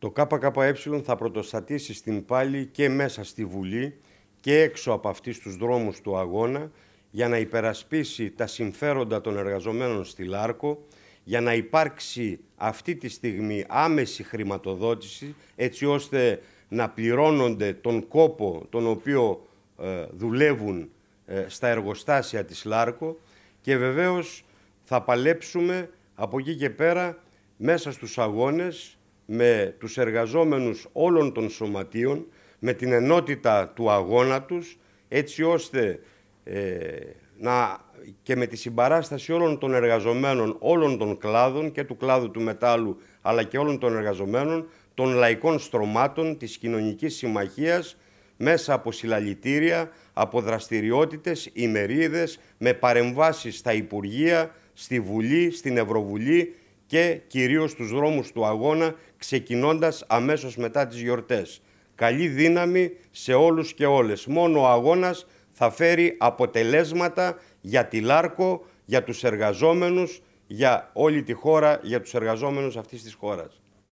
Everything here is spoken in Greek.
Το ΚΚΕ θα πρωτοστατήσει στην πάλη και μέσα στη Βουλή και έξω από αυτή τους δρόμους του αγώνα για να υπερασπίσει τα συμφέροντα των εργαζομένων στη Λάρκο, για να υπάρξει αυτή τη στιγμή άμεση χρηματοδότηση έτσι ώστε να πληρώνονται τον κόπο τον οποίο ε, δουλεύουν ε, στα εργοστάσια της Λάρκο και βεβαίως θα παλέψουμε από εκεί και πέρα μέσα στους αγώνες με τους εργαζόμενους όλων των σωματείων, με την ενότητα του αγώνα τους, έτσι ώστε ε, να, και με τη συμπαράσταση όλων των εργαζομένων, όλων των κλάδων και του κλάδου του μετάλλου, αλλά και όλων των εργαζομένων, των λαϊκών στρωμάτων, της κοινωνικής συμμαχίας, μέσα από συλλαλητήρια, από δραστηριότητες, ημερίδες, με παρεμβάσεις στα Υπουργεία, στη Βουλή, στην Ευρωβουλή και κυρίως στους δρόμους του αγώνα, ξεκινώντας αμέσως μετά τις γιορτές. Καλή δύναμη σε όλους και όλες. Μόνο ο αγώνας θα φέρει αποτελέσματα για τη Λάρκο, για τους εργαζόμενους, για όλη τη χώρα, για τους εργαζόμενους αυτής της χώρας.